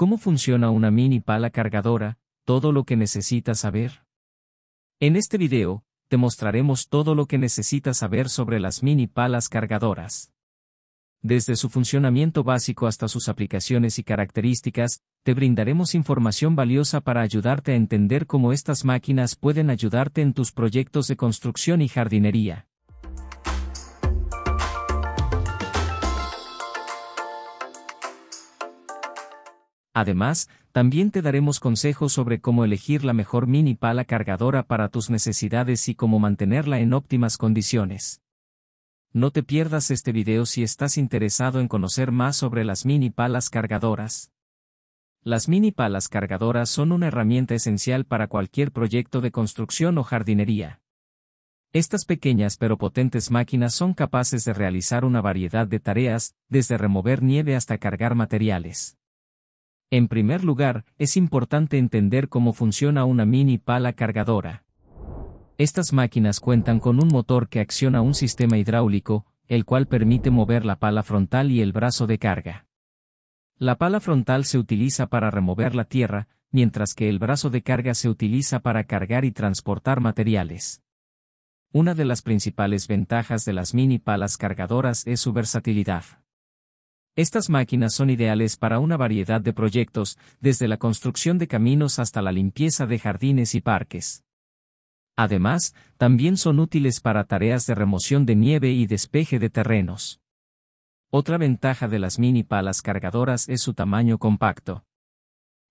¿Cómo funciona una mini pala cargadora? Todo lo que necesitas saber. En este video, te mostraremos todo lo que necesitas saber sobre las mini palas cargadoras. Desde su funcionamiento básico hasta sus aplicaciones y características, te brindaremos información valiosa para ayudarte a entender cómo estas máquinas pueden ayudarte en tus proyectos de construcción y jardinería. Además, también te daremos consejos sobre cómo elegir la mejor mini pala cargadora para tus necesidades y cómo mantenerla en óptimas condiciones. No te pierdas este video si estás interesado en conocer más sobre las mini palas cargadoras. Las mini palas cargadoras son una herramienta esencial para cualquier proyecto de construcción o jardinería. Estas pequeñas pero potentes máquinas son capaces de realizar una variedad de tareas, desde remover nieve hasta cargar materiales. En primer lugar, es importante entender cómo funciona una mini pala cargadora. Estas máquinas cuentan con un motor que acciona un sistema hidráulico, el cual permite mover la pala frontal y el brazo de carga. La pala frontal se utiliza para remover la tierra, mientras que el brazo de carga se utiliza para cargar y transportar materiales. Una de las principales ventajas de las mini palas cargadoras es su versatilidad. Estas máquinas son ideales para una variedad de proyectos, desde la construcción de caminos hasta la limpieza de jardines y parques. Además, también son útiles para tareas de remoción de nieve y despeje de terrenos. Otra ventaja de las mini palas cargadoras es su tamaño compacto.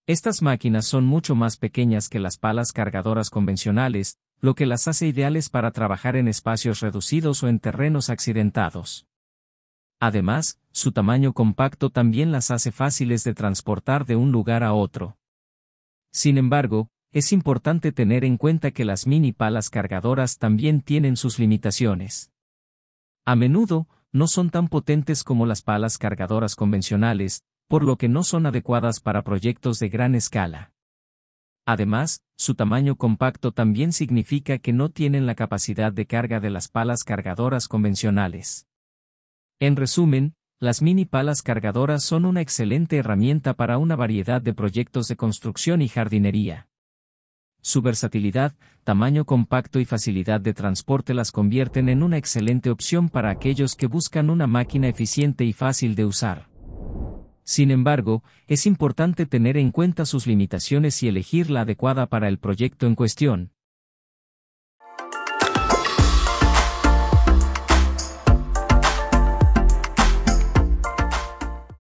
Estas máquinas son mucho más pequeñas que las palas cargadoras convencionales, lo que las hace ideales para trabajar en espacios reducidos o en terrenos accidentados. Además, su tamaño compacto también las hace fáciles de transportar de un lugar a otro. Sin embargo, es importante tener en cuenta que las mini palas cargadoras también tienen sus limitaciones. A menudo, no son tan potentes como las palas cargadoras convencionales, por lo que no son adecuadas para proyectos de gran escala. Además, su tamaño compacto también significa que no tienen la capacidad de carga de las palas cargadoras convencionales. En resumen, las mini palas cargadoras son una excelente herramienta para una variedad de proyectos de construcción y jardinería. Su versatilidad, tamaño compacto y facilidad de transporte las convierten en una excelente opción para aquellos que buscan una máquina eficiente y fácil de usar. Sin embargo, es importante tener en cuenta sus limitaciones y elegir la adecuada para el proyecto en cuestión.